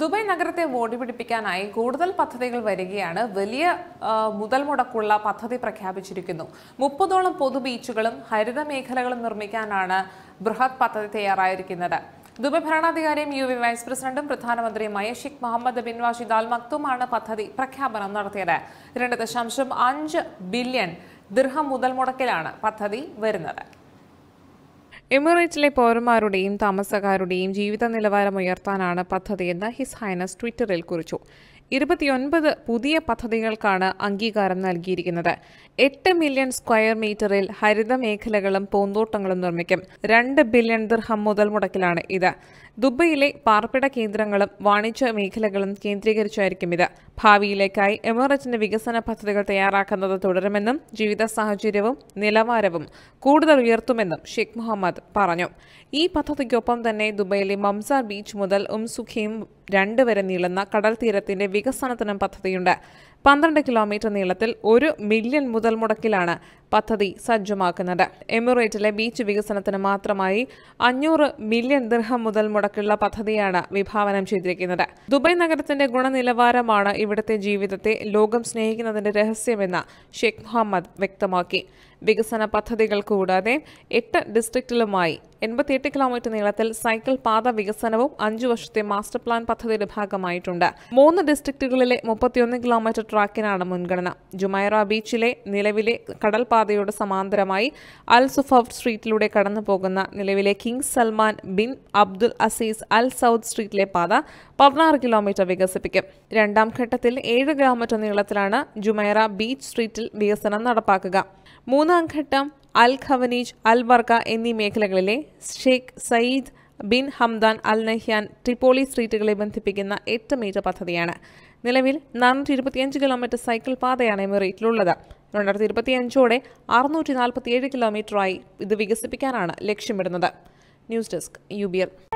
Dubai നഗരത്തെ മോടി പിടിപ്പിക്കാനായി കൂടുതൽ പദ്ധതികൾ വരികയാണ് വലിയ മുതൽ മുടക്കുള്ള പദ്ധതി പ്രഖ്യാപിച്ചിരിക്കുന്നു മുപ്പതോളം പൊതു ബീച്ചുകളും ഹരിത മേഖലകളും നിർമ്മിക്കാനാണ് ബൃഹത് പദ്ധതി തയ്യാറായിരിക്കുന്നത് ദുബായ് ഭരണാധികാരിയും യു വൈസ് പ്രസിഡന്റും പ്രധാനമന്ത്രിയുമായ ഷിഖ് മുഹമ്മദ് ബിൻ വാഷിദ് അൽ മക്തുമാണ് പദ്ധതി പ്രഖ്യാപനം നടത്തിയത് രണ്ട് ദശാംശം അഞ്ച് ബില്യൺ ദിർഹം മുതൽ മുടക്കിലാണ് പദ്ധതി വരുന്നത് എമിറേറ്റിലെ പൗരന്മാരുടെയും താമസക്കാരുടെയും ജീവിത നിലവാരം ഉയർത്താനാണ് പദ്ധതിയെന്ന് ഹിസ് ഹൈനസ് ട്വിറ്ററിൽ കുറിച്ചു ഇരുപത്തിയൊൻപത് പുതിയ പദ്ധതികൾക്കാണ് അംഗീകാരം നൽകിയിരിക്കുന്നത് എട്ട് മില്യൺ സ്ക്വയർ മീറ്ററിൽ ഹരിത മേഖലകളും പൂന്തോട്ടങ്ങളും നിർമ്മിക്കും രണ്ട് ബില്യൺ ദിർഹം മുതൽ മുടക്കിലാണ് ഇത് ദുബൈയിലെ പാർപ്പിട കേന്ദ്രങ്ങളും വാണിജ്യ മേഖലകളും കേന്ദ്രീകരിച്ചായിരിക്കും ഇത് ഭാവിയിലേക്കായി എമിറേറ്റ്സിന്റെ വികസന പദ്ധതികൾ തയ്യാറാക്കുന്നത് തുടരുമെന്നും ജീവിത സാഹചര്യവും നിലവാരവും കൂടുതൽ ഉയർത്തുമെന്നും ഷെയ്ഖ് മുഹമ്മദ് പറഞ്ഞു ഈ പദ്ധതിക്കൊപ്പം തന്നെ ദുബൈയിലെ മംസാർ ബീച്ച് മുതൽ ഉംസുഖയും രണ്ട് വരെ നീളുന്ന കടൽ തീരത്തിന്റെ വികസനത്തിനും പദ്ധതിയുണ്ട് പന്ത്രണ്ട് കിലോമീറ്റർ നീളത്തിൽ ഒരു മില്യൺ മുതൽ മുടക്കിലാണ് പദ്ധതി സജ്ജമാക്കുന്നത് എമിറേറ്റിലെ ബീച്ച് വികസനത്തിന് മാത്രമായി അഞ്ഞൂറ് മില്യൺ ദൃഹം മുതൽ മുടക്കുള്ള പദ്ധതിയാണ് വിഭാവനം ചെയ്തിരിക്കുന്നത് ദുബായ് നഗരത്തിന്റെ ഗുണനിലവാരമാണ് ഇവിടുത്തെ ജീവിതത്തെ ലോകം സ്നേഹിക്കുന്നതിന്റെ രഹസ്യമെന്ന് ഷെയ്ഖ് മുഹമ്മദ് വ്യക്തമാക്കി വികസന പദ്ധതികൾ കൂടാതെ എട്ട് ഡിസ്ട്രിക്റ്റിലുമായി എൺപത്തിയെട്ട് കിലോമീറ്റർ നീളത്തിൽ സൈക്കിൾ പാത വികസനവും അഞ്ചു വർഷത്തെ മാസ്റ്റർ പ്ലാൻ പദ്ധതിയുടെ ഭാഗമായിട്ടുണ്ട് മൂന്ന് ഡിസ്ട്രിക്റ്റുകളിലെ മുപ്പത്തിയൊന്ന് കിലോമീറ്റർ ട്രാക്കിനാണ് മുൻഗണന ജുമൈറ ബീച്ചിലെ നിലവിലെ കടൽപാതയോട് സമാന്തരമായി അൽ സുഫഫ് സ്ട്രീറ്റിലൂടെ കടന്നുപോകുന്ന നിലവിലെ King Salman bin Abdul Aziz Al Saud സ്ട്രീറ്റിലെ പാത പതിനാറ് കിലോമീറ്റർ വികസിപ്പിക്കും രണ്ടാം ഘട്ടത്തിൽ ഏഴ് കിലോമീറ്റർ നീളത്തിലാണ് ജുമൈറ ബീച്ച് സ്ട്രീറ്റിൽ വികസനം നടപ്പാക്കുക മൂന്നാം ഘട്ടം അൽ ഖവനീജ് അൽ ബർക്ക എന്നീ മേഖലകളിലെ Sheikh Zayed bin Hamdan Al Nahyan Tripoli സ്ട്രീറ്റുകളെ ബന്ധിപ്പിക്കുന്ന എട്ട് മീറ്റർ പദ്ധതിയാണ് നിലവിൽ നാനൂറ്റി ഇരുപത്തിയഞ്ച് കിലോമീറ്റർ സൈക്കിൾ പാതയാണ് എമിറേറ്റിലുള്ളത് രണ്ടായിരത്തി ഇരുപത്തിയഞ്ചോടെ അറുന്നൂറ്റി നാൽപ്പത്തിയേഴ് കിലോമീറ്ററായി ഇത് വികസിപ്പിക്കാനാണ് ലക്ഷ്യമിടുന്നത് ന്യൂസ് ഡെസ്ക് യു